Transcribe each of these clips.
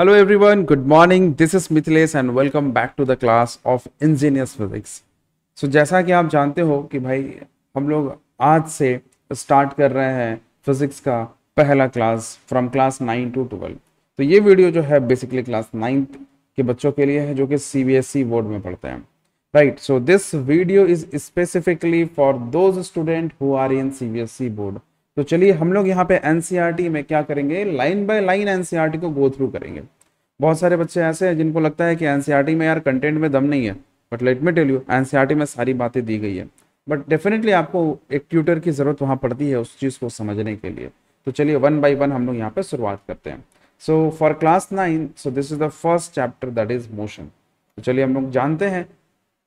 Hello everyone good morning this is Mithilesh and welcome back to the class of engineers physics so जैसा कि आप जानते हो कि भाई हम लोग आज से स्टार्ट कर रहे हैं फिजिक्स का पहला class from class nine to twelve तो ये वीडियो जो है बेसिकली क्लास नाइन्थ के बच्चों के लिए है जो कि C B S E board में पढ़ते हैं right so this video is specifically for those student who are in C board तो चलिए हम लोग यहाँ पे एनसीईआरटी e में क्या करेंगे लाइन बाय लाइन एनसीईआरटी को गो थ्रू करेंगे बहुत सारे बच्चे ऐसे हैं जिनको लगता है कि एनसीईआरटी e में यार कंटेंट में दम नहीं है but let me tell you NCERT में सारी बातें दी गई है बट डेफिनेटली आपको एक ट्यूटर की ज़रूरत वहाँ पड़ती है उस चीज़ को समझने के लिए तो चलिए वन बाई वन हम लोग यहाँ पे शुरुआत करते हैं so for class nine so this is the first chapter that is motion तो चलिए हम लोग जानते हैं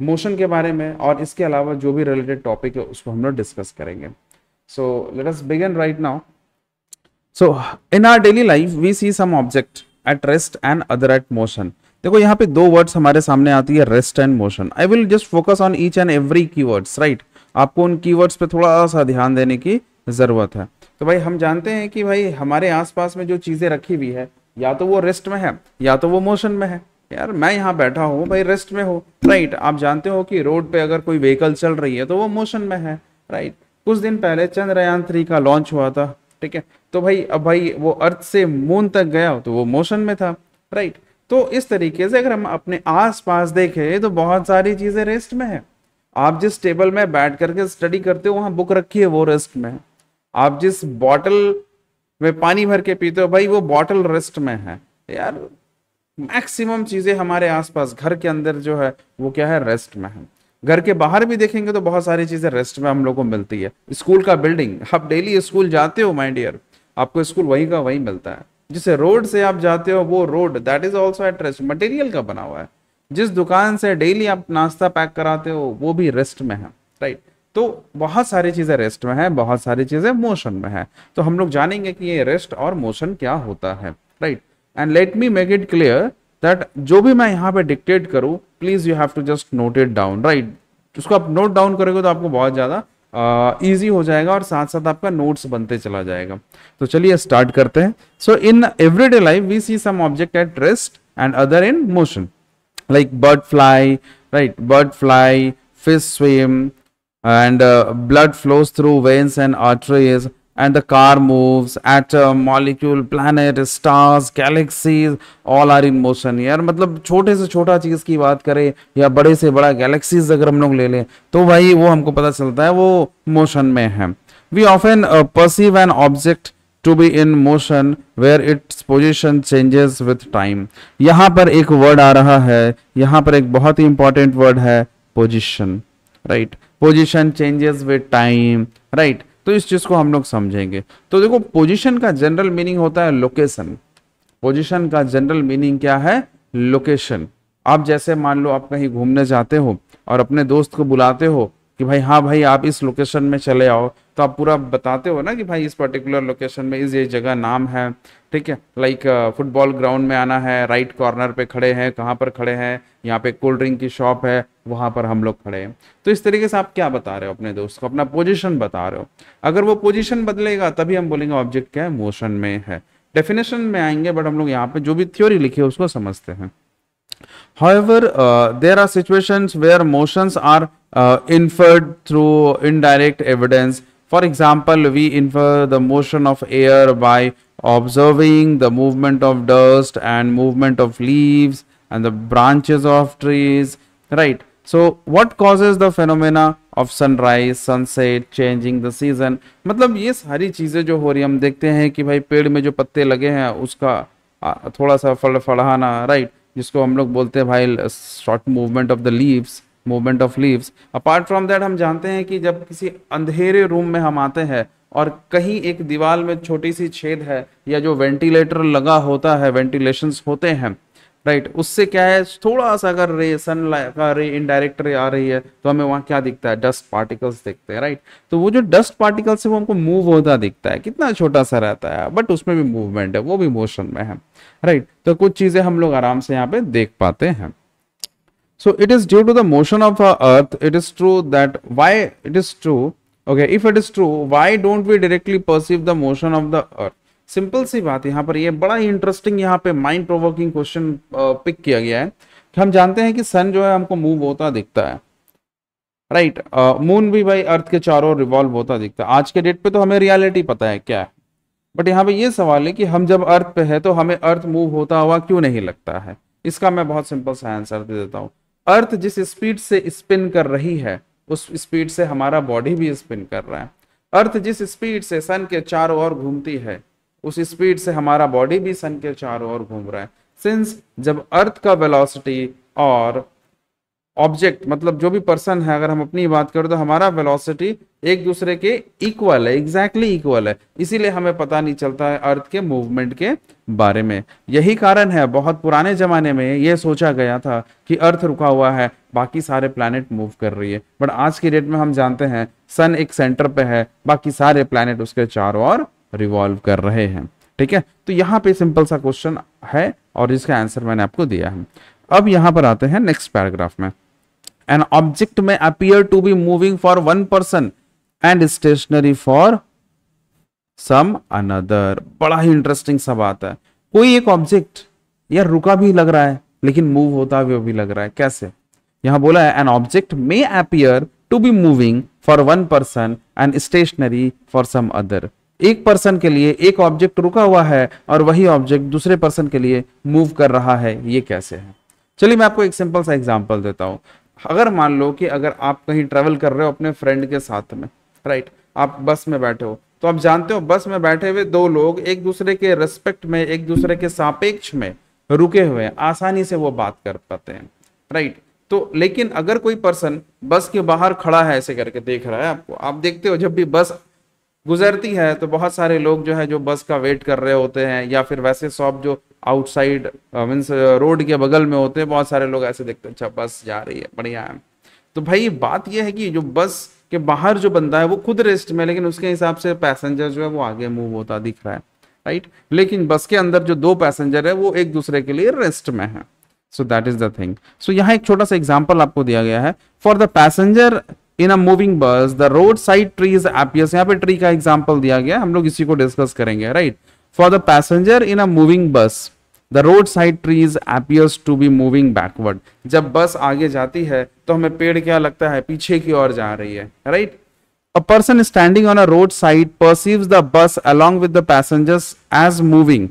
मोशन के बारे में और इसके अलावा जो भी रिलेटेड टॉपिक है उसको हम लोग डिस्कस करेंगे So let us begin right now. So in our daily life, we see some object at rest and other at motion. देखो यहाँ पे दो वर्ड्स हमारे सामने आती है rest and motion I will just focus on each and every keywords right आपको उन कीवर्ड्स पे थोड़ा सा ध्यान देने की ज़रूरत है तो भाई हम जानते हैं कि भाई हमारे आसपास में जो चीज़ें रखी हुई है या तो वो रेस्ट में है या तो वो मोशन में है यार मैं यहाँ बैठा हूँ भाई रेस्ट में हो राइट आप जानते हो कि रोड पे अगर कोई व्हीकल चल रही है तो वो मोशन में है राइट कुछ दिन पहले चंद्रयान थ्री का लॉन्च हुआ था ठीक है तो भाई अब भाई वो अर्थ से मून तक गया तो वो मोशन में था राइट तो इस तरीके से अगर हम अपने आसपास देखें तो बहुत सारी चीजें रेस्ट में है आप जिस टेबल में बैठ करके स्टडी करते हो वहां बुक रखी है वो रेस्ट में है आप जिस बॉटल में पानी भर के पीते हो भाई वो बॉटल रेस्ट में है यार मैक्सिमम चीजें हमारे आसपास घर के अंदर जो है वो क्या है रेस्ट में है घर के बाहर भी देखेंगे तो बहुत सारी चीज़ें रेस्ट में हम लोग को मिलती है स्कूल का बिल्डिंग आप डेली स्कूल जाते हो माई डियर आपको स्कूल वहीं का वहीं मिलता है जिसे रोड से आप जाते हो वो road that is also at rest material का बना हुआ है जिस दुकान से डेली आप नाश्ता पैक कराते हो वो भी रेस्ट में है राइट तो बहुत सारी चीज़ें रेस्ट में है बहुत सारी चीज़ें मोशन में है तो हम लोग जानेंगे कि ये रेस्ट और मोशन क्या होता है right and let me make it clear that जो भी मैं यहाँ पे डिक्टेट करूँ please you have to just note it down right उसको आप नोट डाउन करोगे तो आपको बहुत ज़्यादा ईजी uh, हो जाएगा और साथ साथ आपका नोट्स बनते चला जाएगा तो चलिए स्टार्ट करते हैं so in everyday life we see some object at rest and other in motion like bird fly right bird fly fish swim and blood flows through veins and and and the car moves atom molecule planet stars galaxies all are in motion यार मतलब छोटे से छोटा चीज की बात करें या बड़े से बड़ा गैलेक्सीज अगर हम लोग ले लें तो भाई वो हमको पता चलता है वो मोशन में है we often perceive an object to be in motion where its position changes with time यहाँ पर एक वर्ड आ रहा है यहाँ पर एक बहुत ही इंपॉर्टेंट वर्ड है position right position changes with time right तो इस चीज़ को हम लोग समझेंगे तो देखो पोजिशन का जनरल मीनिंग होता है लोकेशन पोजिशन का जनरल मीनिंग क्या है लोकेशन आप जैसे मान लो आप कहीं घूमने जाते हो और अपने दोस्त को बुलाते हो कि भाई हाँ भाई आप इस लोकेशन में चले आओ तो आप पूरा बताते हो ना कि भाई इस पर्टिकुलर लोकेशन में इस ये जगह नाम है ठीक है लाइक फुटबॉल ग्राउंड में आना है राइट कॉर्नर पे खड़े हैं कहाँ पर खड़े हैं यहाँ पे कोल्ड ड्रिंक की शॉप है वहाँ पर हम लोग खड़े हैं तो इस तरीके से आप क्या बता रहे हो अपने दोस्त को अपना पोजिशन बता रहे हो अगर वो पोजिशन बदलेगा तभी हम बोलेंगे ऑब्जेक्ट क्या है मोशन में है डेफिनेशन में आएंगे बट हम लोग यहाँ पे जो भी थ्योरी लिखी है उसको समझते हैं However, uh, there are situations where motions are uh, inferred through indirect evidence. For example, we infer the motion of air by observing the movement of dust and movement of leaves and the branches of trees, right? So, what causes the phenomena of sunrise, sunset, changing the season? मतलब ये सारी चीज़ें जो हो रही हम देखते हैं कि भाई पेड़ में जो पत्ते लगे हैं उसका थोड़ा सा फल फड़ाना राइट जिसको हम लोग बोलते हैं भाई short movement of the leaves. Movement of leaves apart from that हम जानते हैं कि जब किसी अंधेरे रूम में हम आते हैं और कहीं एक दीवार में छोटी सी छेद है या जो वेंटिलेटर लगा होता है वेंटिलेशन होते हैं राइट right. उससे क्या है थोड़ा सा अगर रे सन का रे इनडायरेक्ट रे आ रही है तो हमें वहाँ क्या दिखता है डस्ट पार्टिकल्स दिखते हैं राइट right? तो वो जो डस्ट पार्टिकल्स है वो हमको मूव होता दिखता है कितना छोटा सा रहता है बट उसमें भी मूवमेंट है वो भी मोशन में है राइट right? तो कुछ चीज़ें हम लोग आराम से यहाँ पे देख पाते हैं so it is due to the motion of the earth it is true that why it is true okay if it is true why don't we directly perceive the motion of the earth simple सी बात यहाँ पर ये बड़ा ही interesting यहाँ पे mind provoking question pick किया गया है कि हम जानते हैं कि सन जो है हमको मूव होता दिखता है राइट right, मून uh, भी भाई अर्थ के चारों ओर रिवॉल्व होता दिखता है आज के डेट पे तो हमें रियलिटी पता है क्या है बट यहाँ पे ये सवाल है कि हम जब अर्थ पे है तो हमें अर्थ मूव होता हुआ क्यों नहीं लगता है इसका मैं बहुत सिंपल सा आंसर दे देता हूँ अर्थ जिस स्पीड से स्पिन कर रही है उस स्पीड से हमारा बॉडी भी स्पिन कर रहा है अर्थ जिस स्पीड से सन के चारों ओर घूमती है उस स्पीड से हमारा बॉडी भी सन के चारों ओर घूम रहा है सिंस जब अर्थ का वेलोसिटी और ऑब्जेक्ट मतलब जो भी पर्सन है अगर हम अपनी बात करें तो हमारा वेलोसिटी एक दूसरे के इक्वल है एग्जैक्टली exactly इक्वल है इसीलिए हमें पता नहीं चलता है अर्थ के मूवमेंट के बारे में यही कारण है बहुत पुराने जमाने में यह सोचा गया था कि अर्थ रुका हुआ है बाकी सारे प्लानट मूव कर रही है बट आज की डेट में हम जानते हैं सन एक सेंटर पे है बाकी सारे प्लानट उसके चारों ओर रिवॉल्व कर रहे हैं ठीक है तो यहाँ पे सिंपल सा क्वेश्चन है और इसका आंसर मैंने आपको दिया है अब यहाँ पर आते हैं next paragraph may an object may appear to be moving for one person and stationary for some another बड़ा ही इंटरेस्टिंग सब आता है कोई एक ऑब्जेक्ट यार रुका भी लग रहा है लेकिन मूव होता भी, भी लग रहा है कैसे यहां बोला है an object may appear to be moving for one person and stationary for some other एक पर्सन के लिए एक ऑब्जेक्ट रुका हुआ है और वही ऑब्जेक्ट दूसरे पर्सन के लिए मूव कर रहा है ये कैसे है चलिए मैं आपको एक सिंपल सा एग्जांपल देता हूं अगर मान लो कि अगर आप कहीं ट्रेवल कर रहे हो अपने फ्रेंड के साथ में राइट आप बस में बैठे हो तो आप जानते हो बस में बैठे हुए दो लोग एक दूसरे के रेस्पेक्ट में एक दूसरे के सापेक्ष में रुके हुए हैं आसानी से वो बात कर पाते हैं राइट तो लेकिन अगर कोई पर्सन बस के बाहर खड़ा है ऐसे करके देख रहा है आपको आप देखते हो जब भी बस गुजरती है तो बहुत सारे लोग जो है जो बस का वेट कर रहे होते हैं या फिर वैसे शॉप जो आउटसाइड मीन्स रोड के बगल में होते हैं बहुत सारे लोग ऐसे देखते हैं अच्छा बस जा रही है बढ़िया है तो भाई बात यह है कि जो बस के बाहर जो बंदा है वो खुद रेस्ट में लेकिन उसके हिसाब से पैसेंजर जो है वो आगे मूव होता दिख रहा है राइट लेकिन बस के अंदर जो दो पैसेंजर है वो एक दूसरे के लिए रेस्ट में है so that is the thing so यहाँ एक छोटा सा एग्जाम्पल आपको दिया गया है for the passenger in a moving bus the road side trees appears यहाँ पे ट्री का एग्जाम्पल दिया गया हम लोग इसी को डिस्कस करेंगे right for the passenger in a moving bus the road side trees appears to be moving backward जब बस आगे जाती है तो हमें पेड़ क्या लगता है पीछे की ओर जा रही है right a person standing on a road side perceive the bus along with the passengers as moving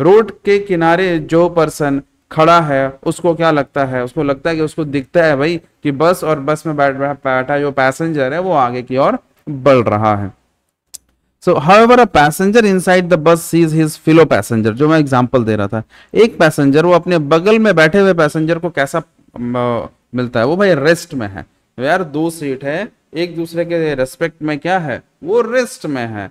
road के किनारे जो पर्सन खड़ा है उसको क्या लगता है उसको लगता है कि उसको दिखता है भाई कि बस और बस में बैठ बैठा जो पैसेंजर है वो आगे की ओर बढ़ रहा है so ever a passenger inside the bus sees his fellow passenger जो मैं एग्जाम्पल दे रहा था एक पैसेंजर वो अपने बगल में बैठे हुए पैसेंजर को कैसा मिलता है वो भाई रेस्ट में है तो यार दो सीट है एक दूसरे के रेस्पेक्ट में क्या है वो रेस्ट में है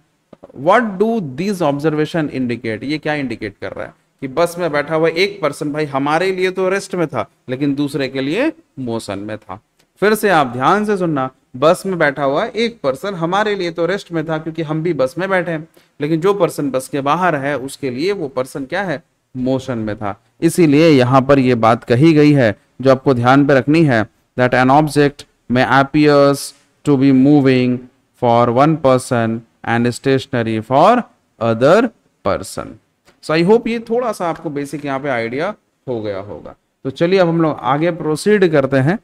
what do these observation indicate ये क्या इंडिकेट कर रहा है कि बस में बैठा हुआ एक पर्सन भाई हमारे लिए तो रेस्ट में था लेकिन दूसरे के लिए मोशन में था फिर से आप ध्यान से सुनना बस में बैठा हुआ एक पर्सन हमारे लिए तो रेस्ट में था क्योंकि हम भी बस में बैठे हैं लेकिन जो पर्सन बस के बाहर है उसके लिए वो पर्सन क्या है मोशन में था इसीलिए यहाँ पर ये बात कही गई है जो आपको ध्यान पर रखनी है that an object may appears to be moving for one person and stationary for other person so I hope ये थोड़ा सा आपको बेसिक यहाँ पे आइडिया हो गया होगा तो चलिए अब हम लोग आगे प्रोसीड करते हैं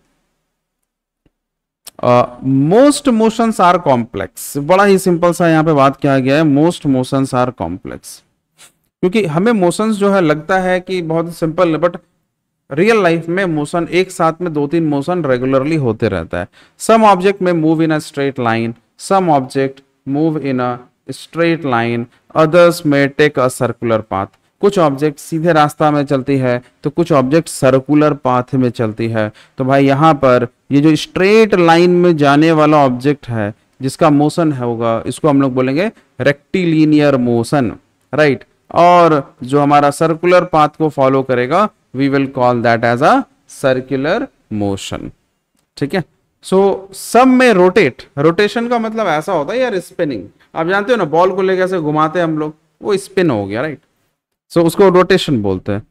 मोस्ट मोशंस आर कॉम्प्लेक्स बड़ा ही सिंपल सा यहाँ पे बात किया गया है मोस्ट मोशंस आर कॉम्प्लेक्स क्योंकि हमें मोशंस जो है लगता है कि बहुत सिंपल बट रियल लाइफ में मोशन एक साथ में दो तीन मोशन रेगुलरली होते रहता है some object may move in a straight line some object move in a straight line others may take a circular path कुछ ऑब्जेक्ट सीधे रास्ता में चलती है तो कुछ ऑब्जेक्ट सर्कुलर पाथ में चलती है तो भाई यहाँ पर ये जो स्ट्रेट लाइन में जाने वाला ऑब्जेक्ट है जिसका मोशन होगा इसको हम लोग बोलेंगे रेक्टिलीनियर मोशन राइट और जो हमारा सर्कुलर पाथ को फॉलो करेगा we will call that as a circular motion ठीक है सो सब में रोटेट रोटेशन का मतलब ऐसा होता है यार स्पिनिंग आप जानते हो ना बॉल को लेकर ऐसे घुमाते हैं हम लोग वो स्पिन हो गया राइट सो उसको रोटेशन बोलते हैं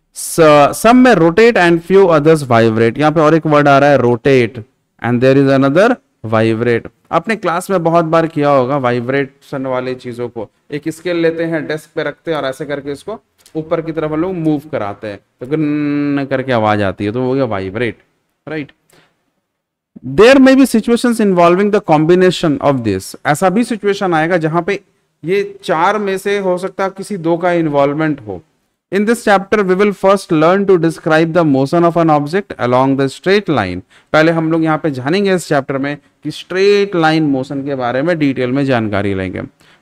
सब में rotate and few others vibrate यहाँ पे और एक वर्ड आ रहा है rotate and there is another vibrate आपने क्लास में बहुत बार किया होगा वाइब्रेशन वाले चीजों को एक स्केल लेते हैं डेस्क पे रखते हैं और ऐसे करके इसको ऊपर की तरफ हम लोग मूव कराते हैं तो करके आवाज आती है तो हो गया vibrate right right? There may be situation involving the combination of this ऐसा भी सिचुएशन आएगा जहां पे ये चार में से हो सकता है किसी दो का इन्वॉल्वमेंट हो in this chapter we will first learn to describe the motion of an object along the straight line पहले हम लोग यहाँ पे जानेंगे इस चैप्टर में कि स्ट्रेट लाइन मोशन के बारे में डिटेल में जानकारी लेंगे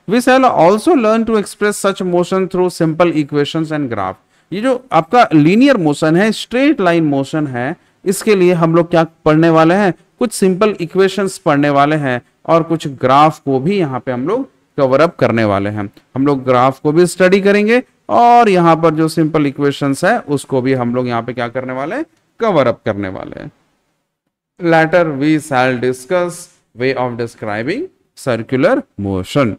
we shall also learn to express such motion through simple equation and graph ये जो आपका लीनियर मोशन है स्ट्रेट लाइन मोशन है इसके लिए हम लोग क्या पढ़ने वाले हैं कुछ सिंपल इक्वेशंस पढ़ने वाले हैं और कुछ ग्राफ को भी यहाँ पे हम लोग कवर अप करने वाले हैं हम लोग ग्राफ को भी स्टडी करेंगे और यहाँ पर जो सिंपल इक्वेशंस है उसको भी हम लोग यहाँ पे क्या करने वाले हैं कवर अप करने वाले हैं later we shall discuss way of describing circular motion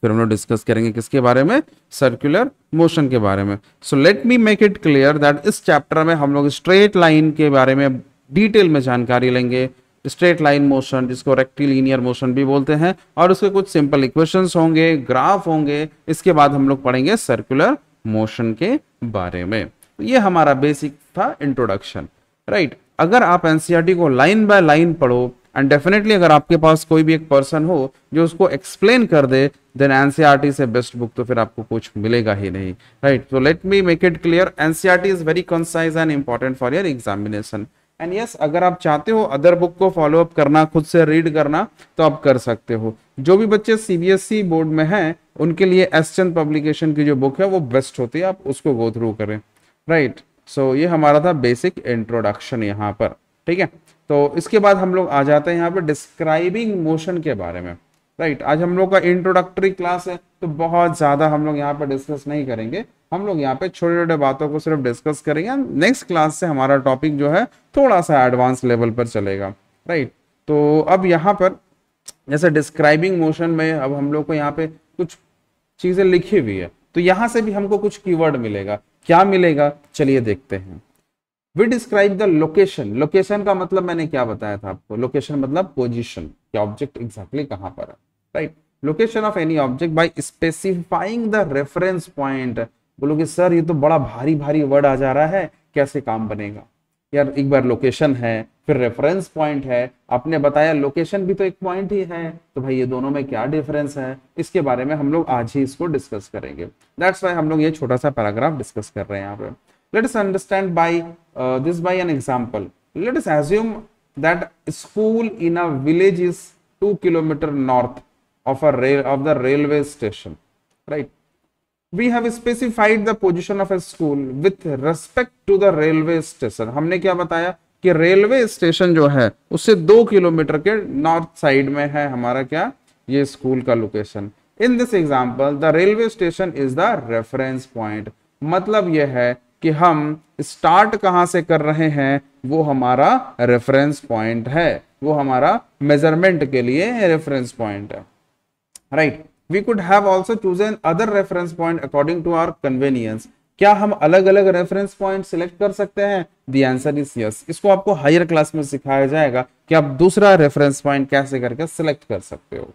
फिर हम लोग डिस्कस करेंगे किसके बारे में सर्कुलर मोशन के बारे में so let me make it clear that इस चैप्टर में हम लोग स्ट्रेट लाइन के बारे में डिटेल में जानकारी लेंगे स्ट्रेट लाइन मोशन जिसको रेक्टिलीनियर मोशन भी बोलते हैं और उसके कुछ सिंपल इक्वेशंस होंगे ग्राफ होंगे इसके बाद हम लोग पढ़ेंगे सर्कुलर मोशन के बारे में तो ये हमारा बेसिक था इंट्रोडक्शन राइट right? अगर आप एनसीईआरटी e को लाइन बाय लाइन पढ़ो एंड डेफिनेटली अगर आपके पास कोई भी एक पर्सन हो जो उसको एक्सप्लेन कर दे देन एनसीईआरटी e से बेस्ट बुक तो फिर आपको कुछ मिलेगा ही नहीं राइट तो let me make it clear NCERT is very concise and important for your examination and yes अगर आप चाहते हो अदर बुक को फॉलो अप करना खुद से रीड करना तो आप कर सकते हो जो भी बच्चे सीबीएसई बोर्ड e में हैं उनके लिए एसचन पब्लिकेशन की जो बुक है वो बेस्ट होती है आप उसको गो थ्रू करें राइट right. सो so, ये हमारा था बेसिक इंट्रोडक्शन यहाँ पर ठीक है तो इसके बाद हम लोग आ जाते हैं यहाँ पर डिस्क्राइबिंग मोशन के बारे में राइट right. आज हम लोग का इंट्रोडक्टरी क्लास है तो बहुत ज़्यादा हम लोग यहाँ पर डिस्कस नहीं करेंगे हम लोग यहाँ पे छोटे छोटे बातों को सिर्फ डिस्कस करेंगे नेक्स्ट क्लास से हमारा टॉपिक जो है थोड़ा सा एडवांस लेवल पर चलेगा राइट तो अब यहाँ पर जैसे डिस्क्राइबिंग मोशन में अब हम लोग को यहाँ पे कुछ चीज़ें लिखी हुई है तो यहाँ से भी हमको कुछ कीवर्ड मिलेगा क्या मिलेगा चलिए देखते हैं we describe the location location का मतलब मैंने क्या बताया था आपको लोकेशन मतलब पोजिशन क्या ऑब्जेक्ट एग्जैक्टली कहाँ पर है right location of any object by specifying the reference point बोलोगे सर ये तो बड़ा भारी भारी वर्ड आ जा रहा है कैसे काम बनेगा यार एक बार लोकेशन है फिर रेफरेंस पॉइंट है आपने बताया लोकेशन भी तो एक पॉइंट ही है तो भाई ये दोनों में क्या डिफरेंस है इसके बारे में हम लोग आज ही इसको डिस्कस करेंगे दैट्स वाई हम लोग ये छोटा सा पैराग्राफ डिस्कस कर रहे हैं यहाँ पे let's understand by this by an example an assume that school in that school in a village is 2 kilometer north of a rail of the we have specified the position of a school with respect to the railway station हमने क्या बताया कि railway station जो है उससे दो kilometre के north side में है हमारा क्या ये स्कूल का location in this example the railway station is the reference point मतलब यह है कि हम स्टार्ट कहाँ से कर रहे हैं वो हमारा रेफरेंस पॉइंट है वो हमारा मेजरमेंट के लिए रेफरेंस पॉइंट है right right. we could have also chosen other reference point according to our convenience क्या हम अलग अलग रेफरेंस पॉइंट सिलेक्ट कर सकते हैं दी आंसर इज यस इसको आपको हायर क्लास में सिखाया जाएगा कि आप दूसरा रेफरेंस पॉइंट कैसे करके सिलेक्ट कर सकते हो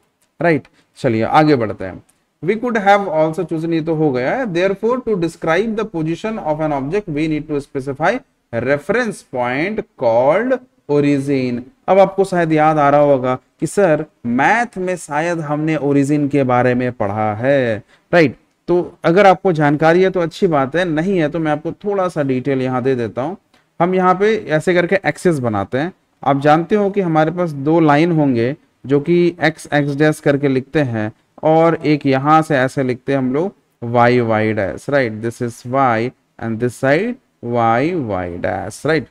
राइट right? चलिए आगे बढ़ते हैं we could have also chosen ये तो हो गया है therefore to describe the position of an object we need to specify reference point called origin अब आपको शायद याद आ रहा होगा कि सर मैथ में शायद हमने ओरिजिन के बारे में पढ़ा है राइट तो अगर आपको जानकारी है तो अच्छी बात है नहीं है तो मैं आपको थोड़ा सा डिटेल यहाँ दे देता हूँ हम यहाँ पे ऐसे करके एक्सेस बनाते हैं आप जानते हो कि हमारे पास दो लाइन होंगे जो कि एक्स एक्स डैश करके लिखते हैं और एक यहाँ से ऐसे लिखते हैं हम लोग Y Y dash right this is Y and this side Y Y dash right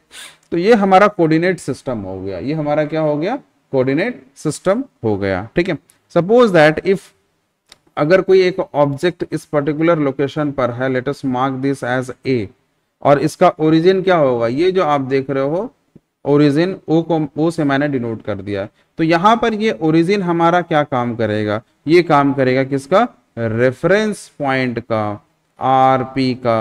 तो ये हमारा कोऑर्डिनेट सिस्टम हो गया ये हमारा क्या हो गया कोऑर्डिनेट सिस्टम हो गया ठीक है सपोज दैट इफ अगर कोई एक ऑब्जेक्ट इस पर्टिकुलर लोकेशन पर है let's mark this as A और इसका ओरिजिन क्या होगा ये जो आप देख रहे हो ओरिजिन ओ को ओ से मैंने डिनोट कर दिया तो यहां पर ये ओरिजिन हमारा क्या काम करेगा ये काम करेगा किसका रेफरेंस पॉइंट का आर पी का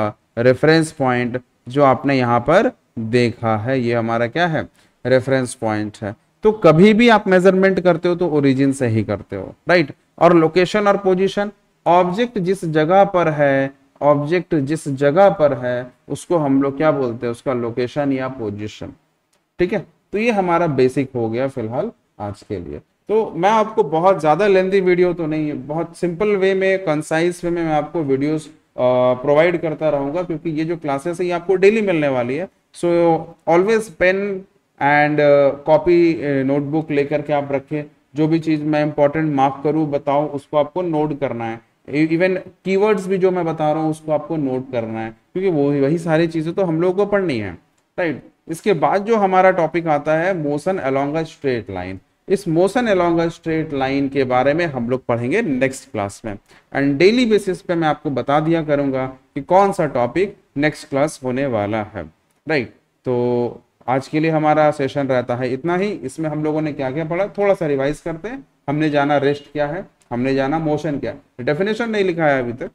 रेफरेंस पॉइंट जो आपने यहां पर देखा है ये हमारा क्या है रेफरेंस पॉइंट है तो कभी भी आप मेजरमेंट करते हो तो ओरिजिन से ही करते हो राइट और लोकेशन और पोजीशन ऑब्जेक्ट जिस जगह पर है ऑब्जेक्ट जिस जगह पर है उसको हम लोग क्या बोलते हैं उसका लोकेशन या पोजिशन ठीक है तो ये हमारा बेसिक हो गया फिलहाल आज के लिए तो मैं आपको बहुत ज़्यादा लेंदी वीडियो तो नहीं है बहुत सिंपल वे में कंसाइज वे में मैं आपको वीडियोस प्रोवाइड करता रहूंगा क्योंकि ये जो क्लासेस है ये आपको डेली मिलने वाली है so always pen and copy notebook लेकर के आप रखें जो भी चीज़ मैं इंपॉर्टेंट मार्क करूँ बताऊँ उसको आपको नोट करना है इवन e, कीवर्ड्स भी जो मैं बता रहा हूँ उसको आपको नोट करना है क्योंकि वो वही सारी चीज़ें तो हम लोगों को पढ़नी है राइट इसके बाद जो हमारा टॉपिक आता है motion along a straight line इस motion along a straight line के बारे में हम लोग पढ़ेंगे नेक्स्ट क्लास में एंड डेली बेसिस पे मैं आपको बता दिया करूँगा कि कौन सा टॉपिक नेक्स्ट क्लास होने वाला है राइट तो आज के लिए हमारा सेशन रहता है इतना ही इसमें हम लोगों ने क्या क्या पढ़ा थोड़ा सा रिवाइज करते हैं हमने जाना रेस्ट क्या है हमने जाना मोशन क्या है डेफिनेशन नहीं लिखा है अभी तक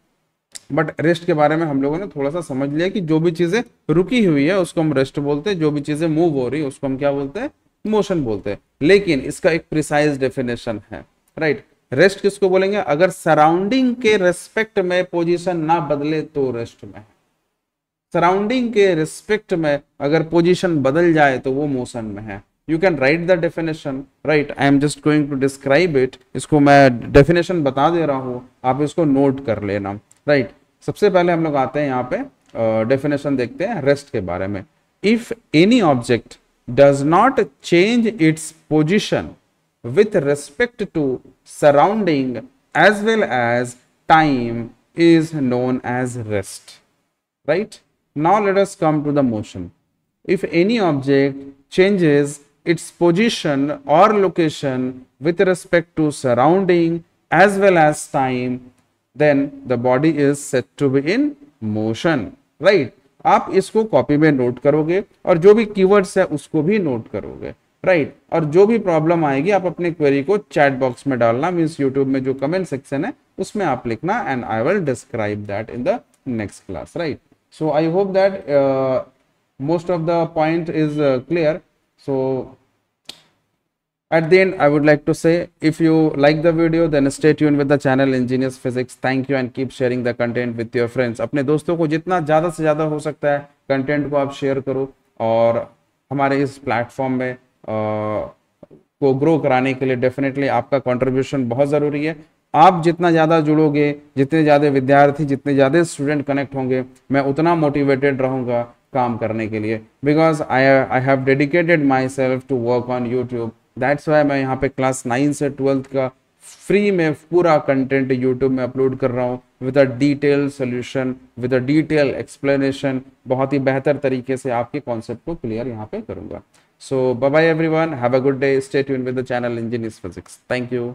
बट रेस्ट के बारे में हम लोगों ने थोड़ा सा समझ लिया कि जो भी चीज़ें रुकी हुई है उसको हम रेस्ट बोलते हैं जो भी चीज़ें मूव हो रही है उसको हम क्या बोलते हैं मोशन बोलते हैं लेकिन इसका एक प्रिसाइज डेफिनेशन है राइट रेस्ट किसको बोलेंगे अगर सराउंडिंग के रेस्पेक्ट में पोजिशन ना बदले तो रेस्ट में है सराउंडिंग के रिस्पेक्ट में अगर पोजिशन बदल जाए तो वो मोशन में है you can write the definition right I am just going to describe it इसको मैं डेफिनेशन बता दे रहा हूँ आप इसको नोट कर लेना राइट right. सबसे पहले हम लोग आते हैं यहाँ पे डेफिनेशन uh, देखते हैं रेस्ट के बारे में if any object does not change its position with respect to surrounding as well as time is known as rest right Now let us come to the motion. If any object changes its position or location with respect to surrounding as well as time, then the body is said to be in motion. Right? आप इसको copy में note करोगे और जो भी keywords है उसको भी नोट करोगे राइट right. और जो भी प्रॉब्लम आएगी आप अपने क्वेरी को चैट बॉक्स में डालना मीन्स यूट्यूब में जो कमेंट सेक्शन है उसमें आप लिखना and I will describe that in the next class right so i hope that uh, most of the point is uh, clear so at the end i would like to say if you like the video then stay tuned with the channel engineers physics thank you and keep sharing the content with your friends apne doston ko jitna zyada se zyada ho sakta hai content ko aap share karo aur hamare is platform mein uh, को grow कराने के लिए definitely आपका contribution बहुत ज़रूरी है आप जितना ज़्यादा जुड़ोगे जितने ज़्यादा विद्यार्थी जितने ज़्यादा स्टूडेंट कनेक्ट होंगे मैं उतना मोटिवेटेड रहूँगा काम करने के लिए because I I have dedicated myself to work on YouTube that's why मैं यहाँ पे क्लास नाइन से ट्वेल्थ का फ्री में पूरा कंटेंट यूट्यूब में अपलोड कर रहा हूँ with a detail solution with a detail explanation बहुत ही बेहतर तरीके से आपके कॉन्सेप्ट को क्लियर यहाँ पे करूँगा so bye everyone have a good day state with the channel engineers physics thank you